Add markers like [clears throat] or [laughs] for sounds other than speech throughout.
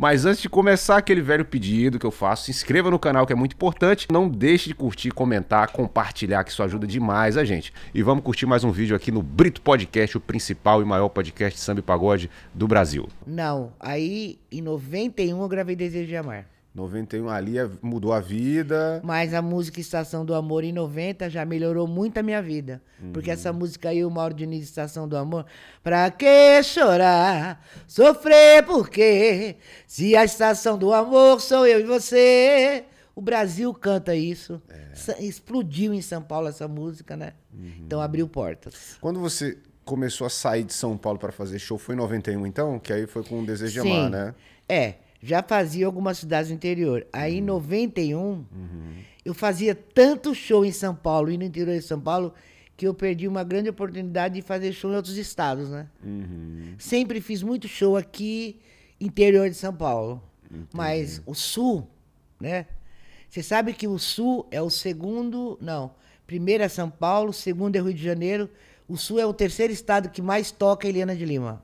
Mas antes de começar, aquele velho pedido que eu faço, se inscreva no canal que é muito importante. Não deixe de curtir, comentar, compartilhar, que isso ajuda demais a gente. E vamos curtir mais um vídeo aqui no Brito Podcast, o principal e maior podcast de samba e pagode do Brasil. Não, aí em 91 eu gravei Desejo de Amar. 91 ali mudou a vida. Mas a música Estação do Amor em 90 já melhorou muito a minha vida. Uhum. Porque essa uhum. música aí, o Mauro Diniz Estação do Amor. Pra que chorar, sofrer quê Se a estação do amor sou eu e você. O Brasil canta isso. É. Explodiu em São Paulo essa música, né? Uhum. Então abriu portas. Quando você começou a sair de São Paulo para fazer show, foi em 91 então? Que aí foi com o Desejo de Amar, né? É já fazia algumas cidades do interior. Aí em 91, uhum. uhum. eu fazia tanto show em São Paulo e no interior de São Paulo que eu perdi uma grande oportunidade de fazer show em outros estados, né? Uhum. Sempre fiz muito show aqui, interior de São Paulo. Entendi. Mas o Sul, né? Você sabe que o Sul é o segundo. Não, primeiro é São Paulo, segundo é Rio de Janeiro. O Sul é o terceiro estado que mais toca Helena de Lima.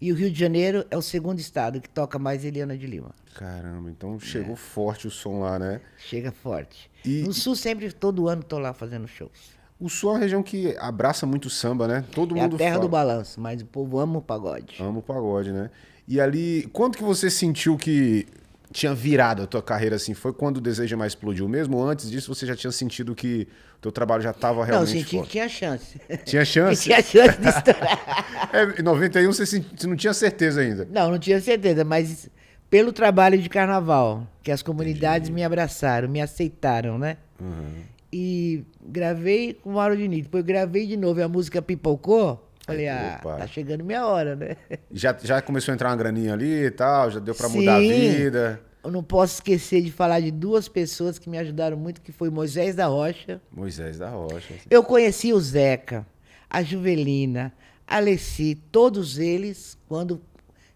E o Rio de Janeiro é o segundo estado que toca mais Eliana de Lima. Caramba, então é. chegou é. forte o som lá, né? Chega forte. E... No Sul sempre, todo ano, tô lá fazendo shows. O Sul é uma região que abraça muito samba, né? Todo é mundo. É a terra fala. do balanço, mas o povo ama o pagode. Ama o pagode, né? E ali, quanto que você sentiu que tinha virado a tua carreira assim? Foi quando o desejo Mais explodiu? Mesmo antes disso, você já tinha sentido que o teu trabalho já estava realmente Não, eu senti que tinha chance. Tinha chance? [laughs] tinha chance de estourar. [laughs] é, em 91 você, senti, você não tinha certeza ainda? Não, não tinha certeza, mas pelo trabalho de carnaval, que as comunidades Entendi. me abraçaram, me aceitaram, né? Uhum. E gravei com o Mauro Diniz. Depois gravei de novo a música Pipocou Falei, ah, Opa. tá chegando minha hora, né? [laughs] Já, já começou a entrar uma graninha ali e tal? Já deu para mudar a vida? Eu não posso esquecer de falar de duas pessoas que me ajudaram muito, que foi Moisés da Rocha. Moisés da Rocha. Eu conheci o Zeca, a Juvelina, a Alessi, todos eles quando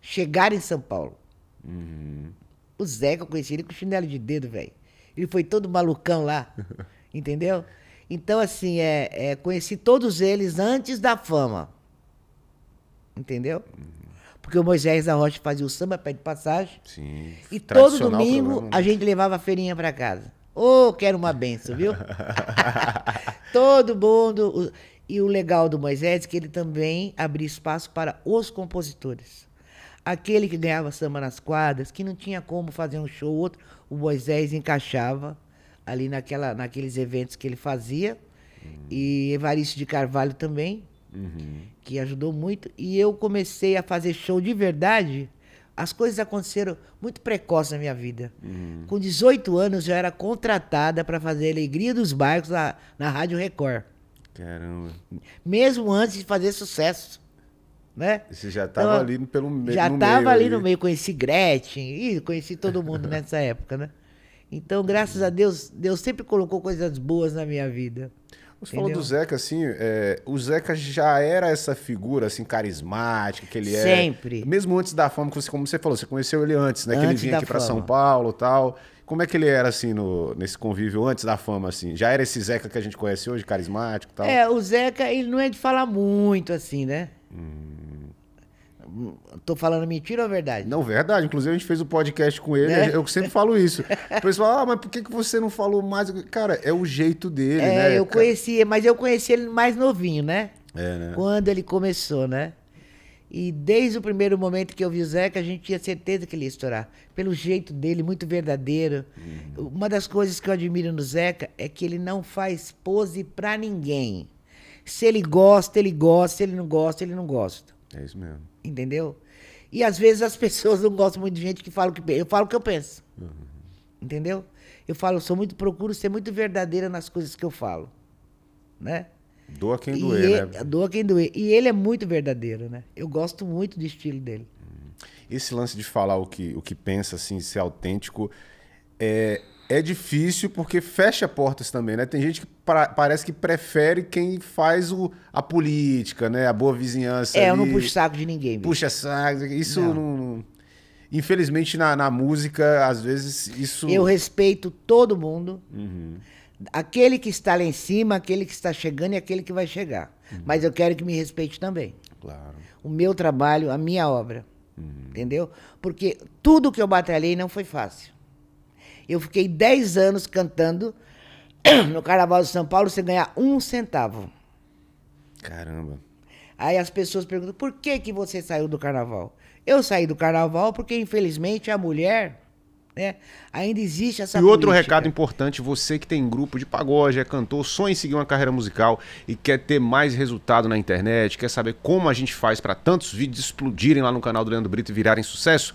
chegaram em São Paulo. Uhum. O Zeca, eu conheci ele com chinelo de dedo, velho. Ele foi todo malucão lá, [laughs] entendeu? Então, assim, é, é, conheci todos eles antes da fama. Entendeu? Porque o Moisés da Rocha fazia o samba pé de passagem. Sim. E todo domingo é a gente levava a feirinha para casa. Ô, oh, quero uma benção, viu? [laughs] todo mundo. E o legal do Moisés é que ele também abria espaço para os compositores. Aquele que ganhava samba nas quadras, que não tinha como fazer um show ou outro, o Moisés encaixava ali naquela, naqueles eventos que ele fazia. Hum. E Evaristo de Carvalho também, uhum. que ajudou muito. E eu comecei a fazer show de verdade. As coisas aconteceram muito precoce na minha vida. Uhum. Com 18 anos, já era contratada para fazer Alegria dos Barcos na, na Rádio Record. Caramba. Mesmo antes de fazer sucesso. Né? Você já estava então, ali pelo me já no meio. Já estava ali no meio, conheci Gretchen, e conheci todo mundo [laughs] nessa época, né? Então, uhum. graças a Deus, Deus sempre colocou coisas boas na minha vida. Você Entendeu? falou do Zeca, assim, é, o Zeca já era essa figura, assim, carismática que ele é. Sempre. Mesmo antes da fama, como você falou, você conheceu ele antes, né? Antes que ele vinha aqui para São Paulo e tal. Como é que ele era, assim, no, nesse convívio antes da fama, assim? Já era esse Zeca que a gente conhece hoje, carismático e tal? É, o Zeca, ele não é de falar muito, assim, né? Hum. Tô falando mentira ou verdade? Não, verdade. Inclusive, a gente fez o um podcast com ele. Né? Eu sempre falo isso. O pessoal, ah, mas por que, que você não falou mais? Cara, é o jeito dele, é, né? Eu conhecia, mas eu conheci ele mais novinho, né? É, né? Quando ele começou, né? E desde o primeiro momento que eu vi o Zeca, a gente tinha certeza que ele ia estourar. Pelo jeito dele, muito verdadeiro. Uhum. Uma das coisas que eu admiro no Zeca é que ele não faz pose pra ninguém. Se ele gosta, ele gosta. Se ele não gosta, ele não gosta. É isso mesmo. Entendeu? E às vezes as [laughs] pessoas não gostam muito de gente que fala o que pensa. Eu falo o que eu penso. Uhum. Entendeu? Eu falo, sou muito, procuro ser muito verdadeira nas coisas que eu falo. Né? Doa quem doer, né? É, doa quem doer. E ele é muito verdadeiro, né? Eu gosto muito do estilo dele. Uhum. Esse lance de falar o que, o que pensa, assim, ser autêntico, é, é difícil porque fecha portas também, né? Tem gente que pra, parece que prefere quem faz o, a política, né? A boa vizinhança. É, ali. eu não puxo saco de ninguém. Mesmo. Puxa saco, isso não. não... Infelizmente, na, na, música, às vezes, isso. Eu respeito todo mundo. Uhum. Aquele que está lá em cima, aquele que está chegando e aquele que vai chegar. Uhum. Mas eu quero que me respeite também. Claro. O meu trabalho, a minha obra. Uhum. Entendeu? Porque tudo que eu batalhei não foi fácil. Eu fiquei 10 anos cantando [clears throat] no Carnaval de São Paulo sem ganhar um centavo. Caramba. Aí as pessoas perguntam: por que, que você saiu do carnaval? Eu saí do carnaval porque, infelizmente, a mulher. Né? Ainda existe essa E outro política. recado importante, você que tem grupo de pagode, é cantor, sonha em seguir uma carreira musical e quer ter mais resultado na internet, quer saber como a gente faz para tantos vídeos explodirem lá no canal do Leandro Brito e virarem sucesso,